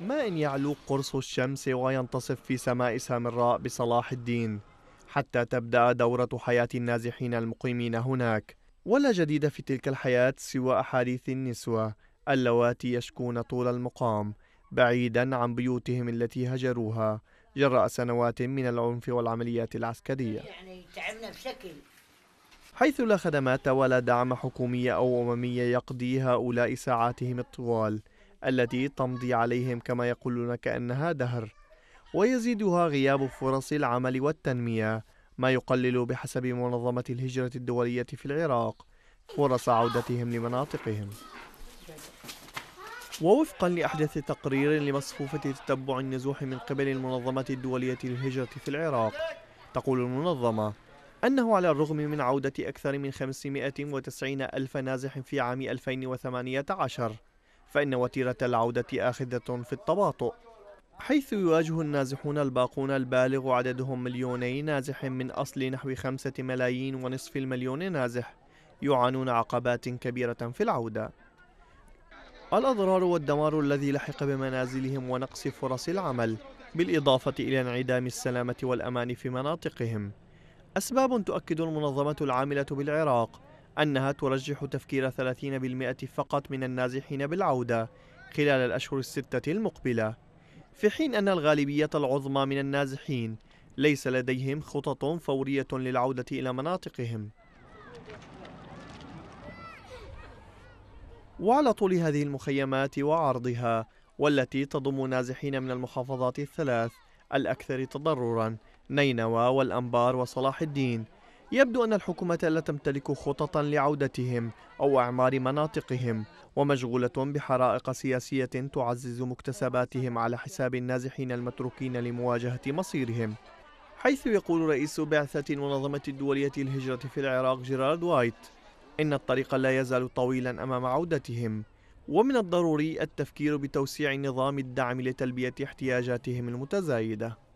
ما إن يعلو قرص الشمس وينتصف في سماء سامراء بصلاح الدين حتى تبدأ دورة حياة النازحين المقيمين هناك ولا جديد في تلك الحياة سوى أحاديث النسوة اللواتي يشكون طول المقام بعيدا عن بيوتهم التي هجروها جراء سنوات من العنف والعمليات العسكرية يعني تعبنا بشكل حيث لا خدمات ولا دعم حكومي أو أممي يقضي هؤلاء ساعاتهم الطوال التي تمضي عليهم كما يقولون كأنها دهر ويزيدها غياب فرص العمل والتنمية ما يقلل بحسب منظمة الهجرة الدولية في العراق فرص عودتهم لمناطقهم ووفقا لأحدث تقرير لمصفوفة تتبع النزوح من قبل المنظمة الدولية للهجرة في العراق تقول المنظمة أنه على الرغم من عودة أكثر من 590 ألف نازح في عام 2018 فإن وتيرة العودة آخذة في التباطؤ حيث يواجه النازحون الباقون البالغ عددهم مليوني نازح من أصل نحو خمسة ملايين ونصف المليون نازح يعانون عقبات كبيرة في العودة الأضرار والدمار الذي لحق بمنازلهم ونقص فرص العمل بالإضافة إلى انعدام السلامة والأمان في مناطقهم أسباب تؤكد المنظمة العاملة بالعراق أنها ترجح تفكير 30% فقط من النازحين بالعودة خلال الأشهر الستة المقبلة في حين أن الغالبية العظمى من النازحين ليس لديهم خطط فورية للعودة إلى مناطقهم وعلى طول هذه المخيمات وعرضها والتي تضم نازحين من المحافظات الثلاث الأكثر تضرراً نينوى والأنبار وصلاح الدين يبدو أن الحكومة لا تمتلك خططا لعودتهم أو إعمار مناطقهم ومشغولة بحرائق سياسية تعزز مكتسباتهم على حساب النازحين المتروكين لمواجهة مصيرهم حيث يقول رئيس بعثة المنظمة الدولية للهجرة في العراق جيرارد وايت إن الطريق لا يزال طويلا أمام عودتهم ومن الضروري التفكير بتوسيع نظام الدعم لتلبية احتياجاتهم المتزايدة